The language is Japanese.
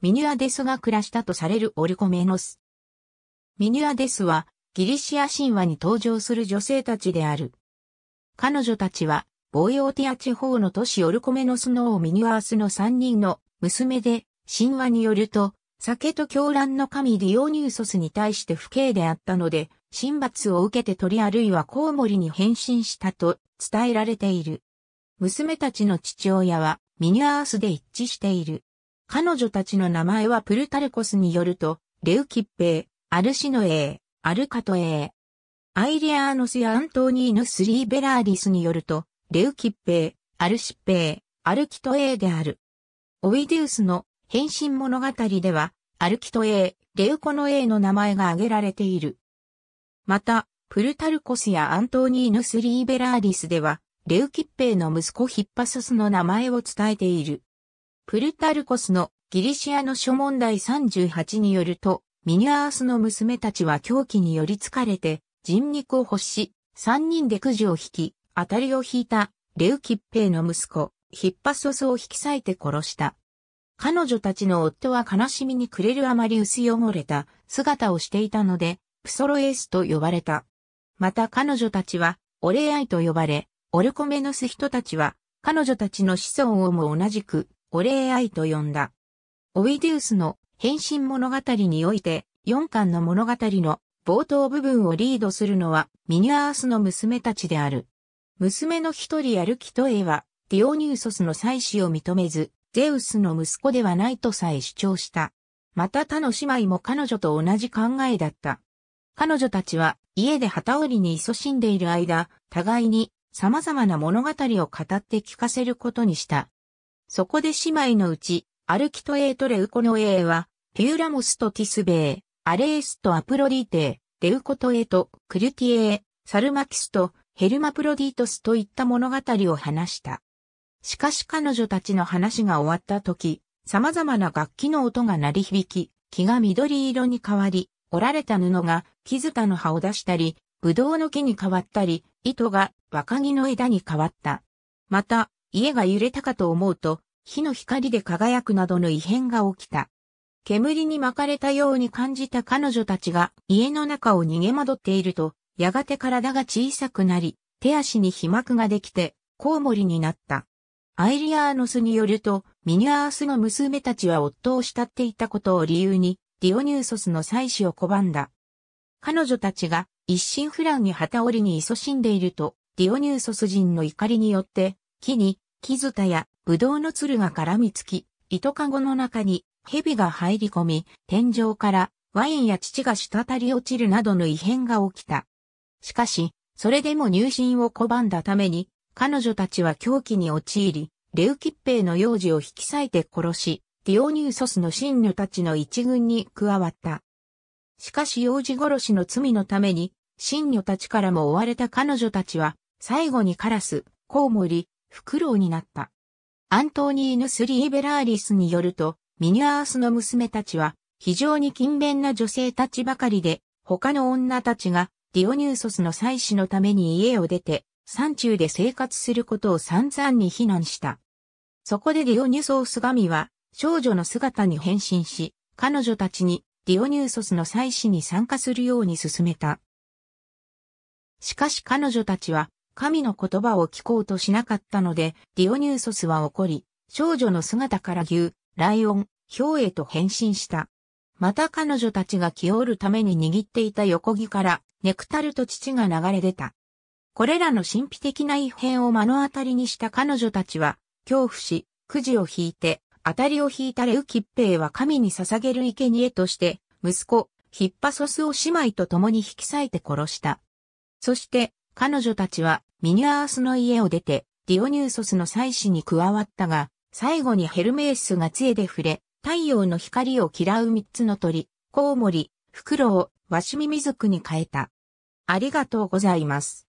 ミニュアデスが暮らしたとされるオルコメノス。ミニュアデスはギリシア神話に登場する女性たちである。彼女たちは、ボイオーティア地方の都市オルコメノスの王ミニュアースの3人の娘で、神話によると、酒と狂乱の神ディオニューソスに対して不敬であったので、神罰を受けて鳥あるいはコウモリに変身したと伝えられている。娘たちの父親はミニュアースで一致している。彼女たちの名前はプルタルコスによると、レウキッペイ、アルシノエイ、アルカトエイ。アイリアーノスやアントーニーヌスリーベラーディスによると、レウキッペイ、アルシッペイ、アルキトエイである。オイディウスの変身物語では、アルキトエイ、レウコノエイの名前が挙げられている。また、プルタルコスやアントーニーヌスリーベラーディスでは、レウキッペイの息子ヒッパソスの名前を伝えている。プルタルコスのギリシアの諸問題38によると、ミニアースの娘たちは狂気により疲れて、人肉を欲し、三人でくじを引き、当たりを引いた、レウキッペイの息子、ヒッパソスを引き裂いて殺した。彼女たちの夫は悲しみに暮れるあまり薄汚れた姿をしていたので、プソロエースと呼ばれた。また彼女たちは、オレアイと呼ばれ、オルコメノス人たちは、彼女たちの子孫をも同じく、お礼愛と呼んだ。オビデュウスの変身物語において、4巻の物語の冒頭部分をリードするのはミニアースの娘たちである。娘の一人やる気とエは、ディオニューソスの妻子を認めず、ゼウスの息子ではないとさえ主張した。また他の姉妹も彼女と同じ考えだった。彼女たちは家で旗織りに勤しんでいる間、互いに様々な物語を語って聞かせることにした。そこで姉妹のうち、アルキトエートレウコノエーは、ピューラモスとティスベー、アレースとアプロディーテー、レウコトエート、クルティエー、サルマキスとヘルマプロディートスといった物語を話した。しかし彼女たちの話が終わった時、様々な楽器の音が鳴り響き、木が緑色に変わり、折られた布が木づの葉を出したり、ぶどうの木に変わったり、糸が若木の枝に変わった。また、家が揺れたかと思うと、火の光で輝くなどの異変が起きた。煙に巻かれたように感じた彼女たちが家の中を逃げ惑っていると、やがて体が小さくなり、手足に被膜ができて、コウモリになった。アイリアーノスによると、ミニアースの娘たちは夫を慕っていたことを理由に、ディオニューソスの妻子を拒んだ。彼女たちが一心不乱に旗織りに勤しんでいると、ディオニューソス人の怒りによって、木に、木づや、ぶどうの鶴が絡みつき、糸かごの中に、蛇が入り込み、天井からワインや乳が滴り落ちるなどの異変が起きた。しかし、それでも入信を拒んだために、彼女たちは狂気に陥り、レウキッペイの幼児を引き裂いて殺し、ディオニューソスの神女たちの一軍に加わった。しかし幼児殺しの罪のために、神女たちからも追われた彼女たちは、最後にカラス、コウモリ、フクロウになった。アントニーヌス・リーベラーリスによると、ミニアースの娘たちは非常に勤勉な女性たちばかりで、他の女たちがディオニューソスの祭祀のために家を出て、山中で生活することを散々に非難した。そこでディオニューソース神は少女の姿に変身し、彼女たちにディオニューソスの祭祀に参加するように進めた。しかし彼女たちは神の言葉を聞こうとしなかったので、ディオニューソスは怒り、少女の姿から牛、ライオン、ヒョウへと変身した。また彼女たちが気るために握っていた横木からネクタルと乳が流れ出た。これらの神秘的な異変を目の当たりにした彼女たちは、恐怖し、くじを引いて、当たりを引いたレウキッペイは神に捧げる生贄として、息子、ヒッパソスを姉妹と共に引き裂いて殺した。そして、彼女たちはミニアースの家を出て、ディオニューソスの祭祀に加わったが、最後にヘルメースが杖で触れ、太陽の光を嫌う三つの鳥、コウモリ、フクロウ、ワシミミズクに変えた。ありがとうございます。